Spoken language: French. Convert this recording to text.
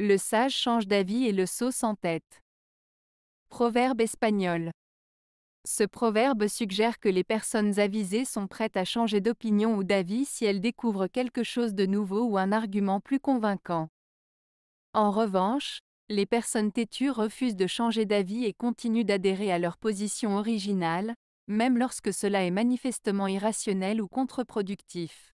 Le sage change d'avis et le sot s'entête. Proverbe espagnol. Ce proverbe suggère que les personnes avisées sont prêtes à changer d'opinion ou d'avis si elles découvrent quelque chose de nouveau ou un argument plus convaincant. En revanche, les personnes têtues refusent de changer d'avis et continuent d'adhérer à leur position originale, même lorsque cela est manifestement irrationnel ou contre-productif.